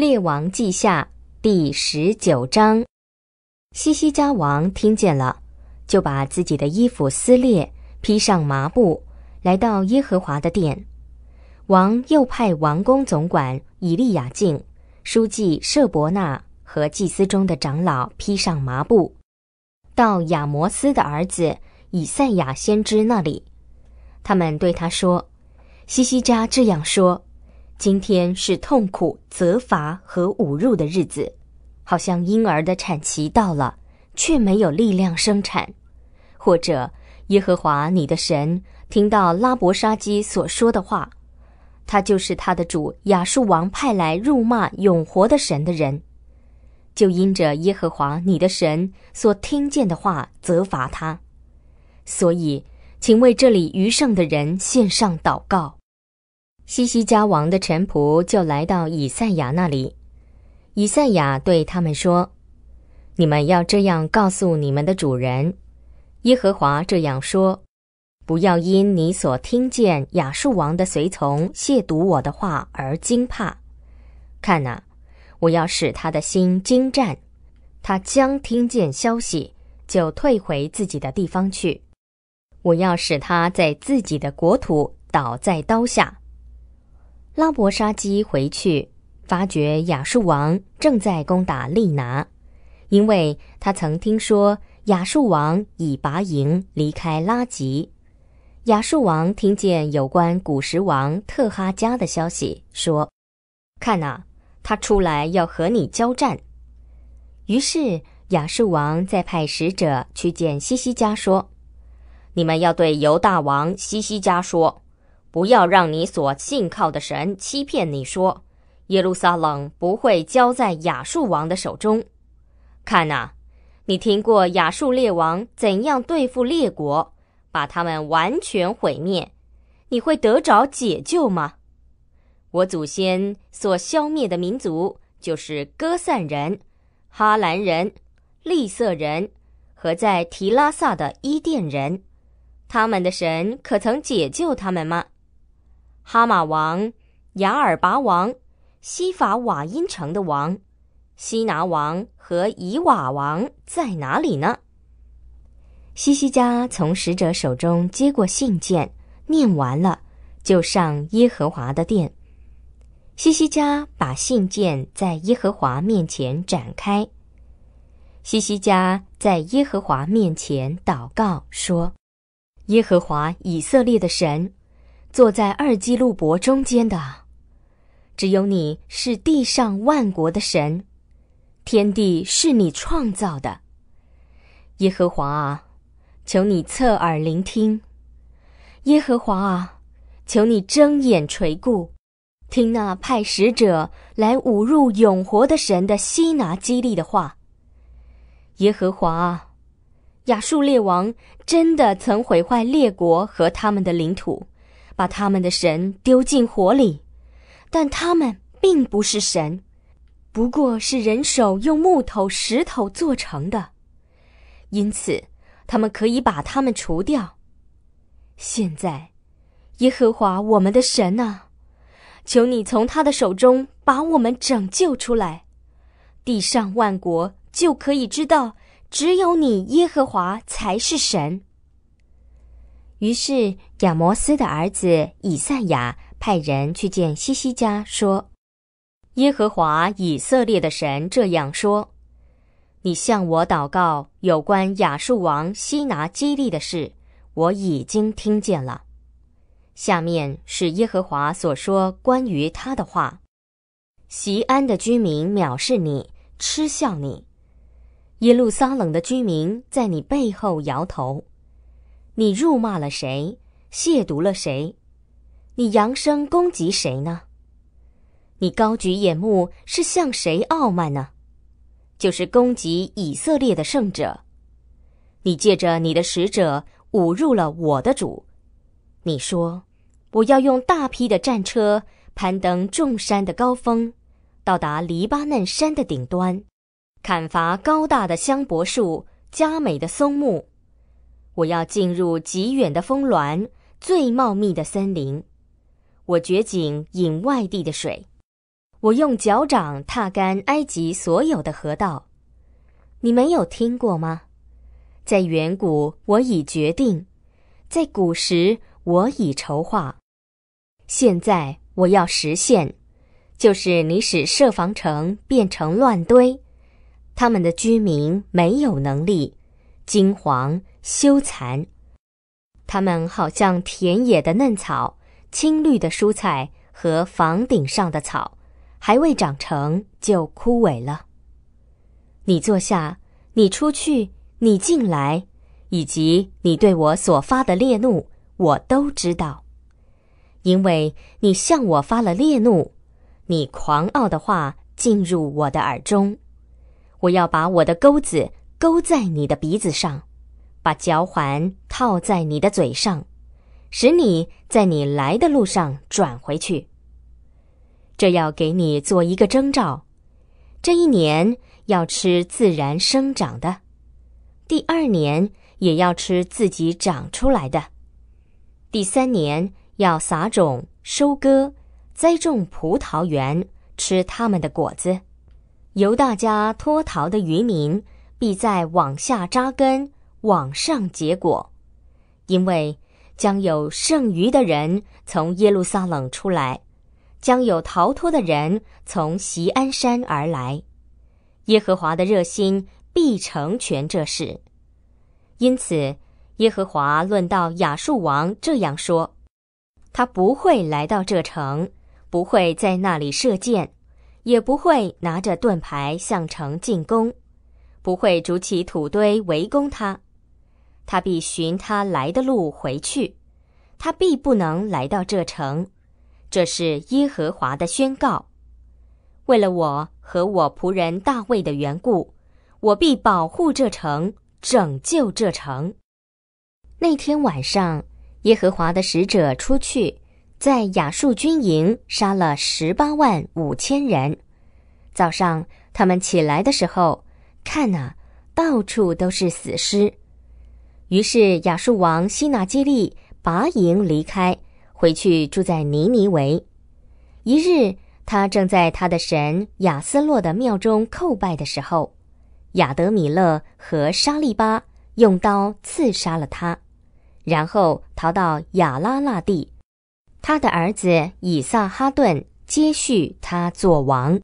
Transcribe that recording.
列王记下第十九章，西西家王听见了，就把自己的衣服撕裂，披上麻布，来到耶和华的殿。王又派王宫总管以利亚敬、书记舍伯纳和祭司中的长老披上麻布，到亚摩斯的儿子以赛亚先知那里。他们对他说：“西西家这样说。”今天是痛苦、责罚和侮辱的日子，好像婴儿的产期到了，却没有力量生产。或者耶和华你的神听到拉伯沙基所说的话，他就是他的主亚述王派来辱骂永活的神的人，就因着耶和华你的神所听见的话责罚他。所以，请为这里余剩的人献上祷告。西西家王的臣仆就来到以赛亚那里。以赛亚对他们说：“你们要这样告诉你们的主人：耶和华这样说，不要因你所听见亚述王的随从亵渎我的话而惊怕。看呐，我要使他的心惊战，他将听见消息就退回自己的地方去。我要使他在自己的国土倒在刀下。”拉伯沙基回去，发觉亚述王正在攻打利拿，因为他曾听说亚述王已拔营离开拉吉。亚述王听见有关古时王特哈加的消息，说：“看呐，他出来要和你交战。”于是亚述王再派使者去见西西加，说：“你们要对犹大王西西加说。”不要让你所信靠的神欺骗你说，耶路撒冷不会交在亚述王的手中。看呐，你听过亚述列王怎样对付列国，把他们完全毁灭，你会得着解救吗？我祖先所消灭的民族就是哥散人、哈兰人、利色人和在提拉萨的伊甸人，他们的神可曾解救他们吗？哈马王、雅尔拔王、西法瓦因城的王、西拿王和以瓦王在哪里呢？西西家从使者手中接过信件，念完了，就上耶和华的殿。西西家把信件在耶和华面前展开。西西家在耶和华面前祷告说：“耶和华以色列的神。”坐在二基路伯中间的，只有你是地上万国的神，天地是你创造的。耶和华啊，求你侧耳聆听；耶和华啊，求你睁眼垂顾，听那派使者来侮辱永活的神的希拿基利的话。耶和华啊，亚述列王真的曾毁坏列国和他们的领土。把他们的神丢进火里，但他们并不是神，不过是人手用木头、石头做成的，因此他们可以把他们除掉。现在，耶和华我们的神啊，求你从他的手中把我们拯救出来，地上万国就可以知道，只有你耶和华才是神。于是，亚摩斯的儿子以赛亚派人去见西西家，说：“耶和华以色列的神这样说：你向我祷告有关亚述王西拿基利的事，我已经听见了。下面是耶和华所说关于他的话：席安的居民藐视你，嗤笑你；耶路撒冷的居民在你背后摇头。”你辱骂了谁？亵渎了谁？你扬声攻击谁呢？你高举眼目是向谁傲慢呢？就是攻击以色列的圣者。你借着你的使者侮辱了我的主。你说：“我要用大批的战车攀登众山的高峰，到达黎巴嫩山的顶端，砍伐高大的香柏树、加美的松木。”我要进入极远的峰峦，最茂密的森林。我掘井引外地的水，我用脚掌踏干埃及所有的河道。你没有听过吗？在远古我已决定，在古时我已筹划，现在我要实现。就是你使设防城变成乱堆，他们的居民没有能力惊惶。羞惭，他们好像田野的嫩草、青绿的蔬菜和房顶上的草，还未长成就枯萎了。你坐下，你出去，你进来，以及你对我所发的烈怒，我都知道，因为你向我发了烈怒，你狂傲的话进入我的耳中，我要把我的钩子钩在你的鼻子上。把脚环套在你的嘴上，使你在你来的路上转回去。这要给你做一个征兆。这一年要吃自然生长的，第二年也要吃自己长出来的，第三年要撒种、收割、栽种葡萄园，吃他们的果子。由大家脱逃的渔民，必在网下扎根。往上结果，因为将有剩余的人从耶路撒冷出来，将有逃脱的人从锡安山而来。耶和华的热心必成全这事。因此，耶和华论到亚述王这样说：他不会来到这城，不会在那里射箭，也不会拿着盾牌向城进攻，不会筑起土堆围攻他。他必寻他来的路回去，他必不能来到这城。这是耶和华的宣告。为了我和我仆人大卫的缘故，我必保护这城，拯救这城。那天晚上，耶和华的使者出去，在雅述军营杀了十八万五千人。早上他们起来的时候，看呐，到处都是死尸。于是，亚述王希纳基利拔营离开，回去住在尼尼维。一日，他正在他的神亚斯洛的庙中叩拜的时候，亚德米勒和沙利巴用刀刺杀了他，然后逃到亚拉腊地。他的儿子以撒哈顿接续他做王。